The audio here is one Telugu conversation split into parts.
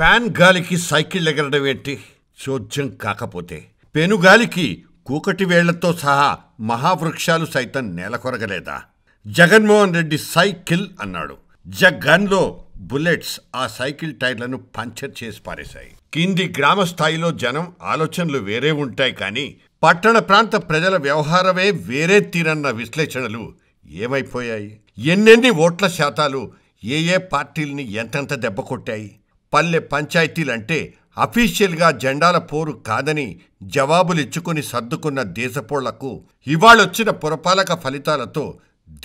ఫ్యాన్ గాలికి సైకిల్ ఎగరడం ఏంటి చోద్యం కాకపోతే పెనుగాలికి కూకటి వేళ్లతో సహా మహావృక్షాలు సైతం నేలకొరగలేదా జగన్మోహన్ రెడ్డి సైకిల్ అన్నాడు జగన్లో బుల్లెట్స్ ఆ సైకిల్ టైర్లను పంచర్ చేసి పారేశాయి కింది గ్రామ స్థాయిలో జనం ఆలోచనలు వేరే ఉంటాయి కానీ పట్టణ ప్రాంత ప్రజల వ్యవహారమే వేరే తీరన్న విశ్లేషణలు ఏమైపోయాయి ఎన్నెన్ని ఓట్ల శాతాలు ఏ ఏ పార్టీల్ని ఎంతెంత కొట్టాయి పల్లె పంచాయతీలంటే అఫీషియల్గా జెండాల పోరు కాదని జవాబులిచ్చుకుని సర్దుకున్న దేశపోళ్లకు ఇవాళొచ్చిన పురపాలక ఫలితాలతో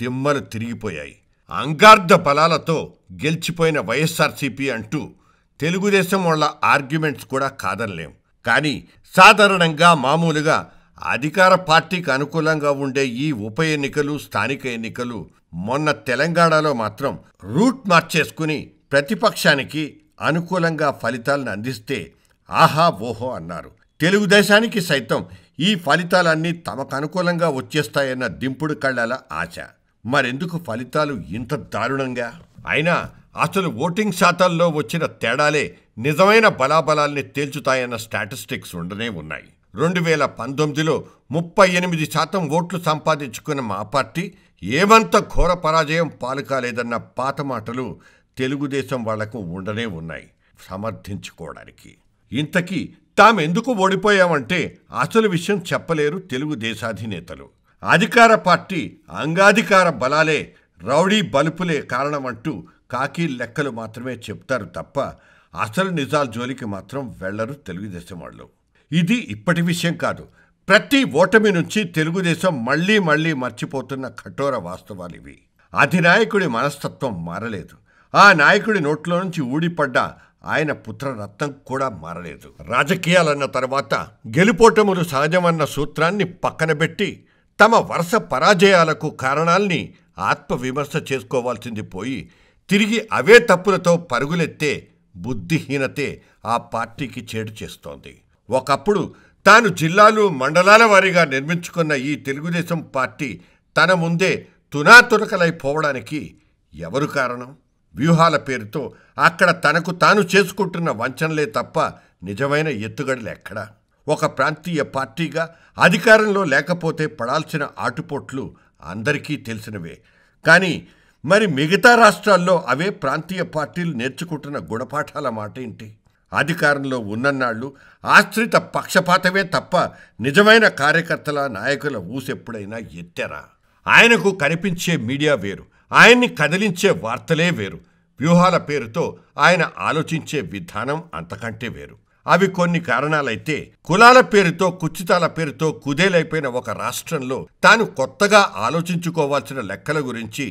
దిమ్మలు తిరిగిపోయాయి అంగార్ధ బలాలతో గెలిచిపోయిన వైఎస్ఆర్సీపీ అంటూ తెలుగుదేశం వాళ్ళ ఆర్గ్యుమెంట్స్ కూడా కాదనలేం కానీ సాధారణంగా మామూలుగా అధికార పార్టీకి అనుకూలంగా ఉండే ఈ ఉప ఎన్నికలు స్థానిక ఎన్నికలు మొన్న తెలంగాణలో మాత్రం రూట్ మార్చేసుకుని ప్రతిపక్షానికి అనుకూలంగా ఫలితాలను అందిస్తే ఆహా ఓహో అన్నారు తెలుగుదేశానికి సైతం ఈ ఫలితాలన్నీ తమకు అనుకూలంగా వచ్చేస్తాయన్న దింపుడు కళ్ళాల ఆశ మరెందుకు ఫలితాలు ఇంత దారుణంగా అయినా అసలు ఓటింగ్ శాతాల్లో వచ్చిన తేడాలే నిజమైన బలాబలాల్ని తేల్చుతాయన్న స్టాటిస్టిక్స్ ఉండనే ఉన్నాయి రెండు వేల పంతొమ్మిదిలో ముప్పై ఎనిమిది శాతం ఓట్లు సంపాదించుకున్న మా పార్టీ ఏమంత ఘోర పరాజయం పాలు కాలేదన్న పాత మాటలు తెలుగుదేశం వాళ్లకు ఉండనే ఉన్నాయి సమర్థించుకోవడానికి ఇంతకీ తామెందుకు ఓడిపోయామంటే అసలు విషయం చెప్పలేరు తెలుగు దేశాధినేతలు అధికార పార్టీ అంగాధికార బలాలే రౌడీ బలుపులే కారణమంటూ కాకీ లెక్కలు మాత్రమే చెప్తారు తప్ప అసలు నిజాల జోలికి మాత్రం వెళ్లరు తెలుగుదేశం వాళ్ళు ఇది ఇప్పటి విషయం కాదు ప్రతి ఓటమి నుంచి తెలుగుదేశం మళ్లీ మళ్లీ మర్చిపోతున్న కఠోర వాస్తవాలివి అధినాయకుడి మనస్తత్వం మారలేదు ఆ నాయకుడి నోట్లో నుంచి ఊడిపడ్డ ఆయన పుత్రరత్నం కూడా మారలేదు రాజకీయాలన్న తర్వాత గెలుపోటములు సహజమన్న సూత్రాన్ని పక్కనబెట్టి తమ వరుస పరాజయాలకు కారణాల్ని ఆత్మవిమర్శ చేసుకోవాల్సింది పోయి తిరిగి అవే తప్పులతో పరుగులెత్తే బుద్ధిహీనతే ఆ పార్టీకి చేటు చేస్తోంది ఒకప్పుడు తాను జిల్లాలు మండలాల వారీగా నిర్మించుకున్న ఈ తెలుగుదేశం పార్టీ తన ముందే తునాతునకలైపోవడానికి ఎవరు కారణం వ్యూహాల పేరుతో అక్కడ తనకు తాను చేసుకుంటున్న వంచనలే తప్ప నిజమైన ఎత్తుగడలు ఎక్కడా ఒక ప్రాంతీయ పార్టీగా అధికారంలో లేకపోతే పడాల్సిన ఆటుపోట్లు అందరికీ తెలిసినవే కానీ మరి మిగతా రాష్ట్రాల్లో అవే ప్రాంతీయ పార్టీలు నేర్చుకుంటున్న గుణపాఠాల మాట ఏంటి అధికారంలో ఉన్నన్నాళ్ళు ఆశ్రిత పక్షపాతమే తప్ప నిజమైన కార్యకర్తల నాయకుల ఊసెప్పుడైనా ఎత్తారా ఆయనకు కనిపించే మీడియా వేరు ఆయన్ని కదిలించే వార్తలే వేరు వ్యూహాల పేరుతో ఆయన ఆలోచించే విధానం అంతకంటే వేరు అవి కొన్ని కారణాలైతే కులాల పేరుతో కుచ్చితాల పేరుతో కుదేలైపోయిన ఒక రాష్ట్రంలో తాను కొత్తగా ఆలోచించుకోవాల్సిన లెక్కల గురించి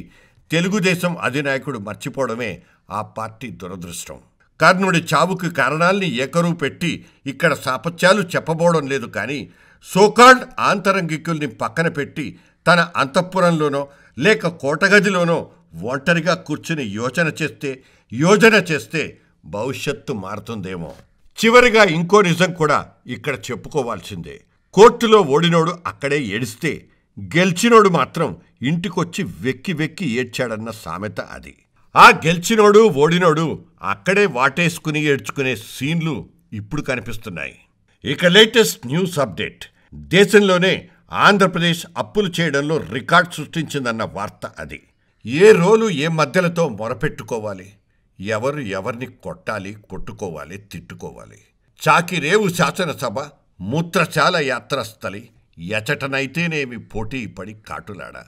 తెలుగుదేశం అధినాయకుడు మర్చిపోవడమే ఆ పార్టీ దురదృష్టం కర్ణుడి చావుకి కారణాల్ని ఏకరువు పెట్టి ఇక్కడ సాపత్యాలు చెప్పబోవడం లేదు కానీ సోకాల్డ్ ఆంతరంగికుల్ని పక్కన పెట్టి తన అంతఃపురంలోనో లేక కోటగదిలోనో ఒంటరిగా కూర్చుని యోచన చేస్తే యోజన చేస్తే భవిష్యత్తు మారుతుందేమో చివరిగా ఇంకో నిజం కూడా ఇక్కడ చెప్పుకోవాల్సిందే కోర్టులో ఓడినోడు అక్కడే ఏడిస్తే గెలిచినోడు మాత్రం ఇంటికొచ్చి వెక్కి వెక్కి ఏడ్చాడన్న సామెత అది ఆ గెలిచినోడు ఓడినోడు అక్కడే వాటేసుకుని ఏడ్చుకునే సీన్లు ఇప్పుడు కనిపిస్తున్నాయి ఇక లేటెస్ట్ న్యూస్ అప్డేట్ దేశంలోనే ఆంధ్రప్రదేశ్ అప్పులు చేయడంలో రికార్డ్ సృష్టించిందన్న వార్త అది ఏ రోలు ఏ మధ్యలతో మొరపెట్టుకోవాలి ఎవరు ఎవరిని కొట్టాలి కొట్టుకోవాలి తిట్టుకోవాలి చాకిరేవు శాసనసభ మూత్రశాల యాత్రస్థలి ఎచటనైతేనేమి పోటీ పడి కాటులాడా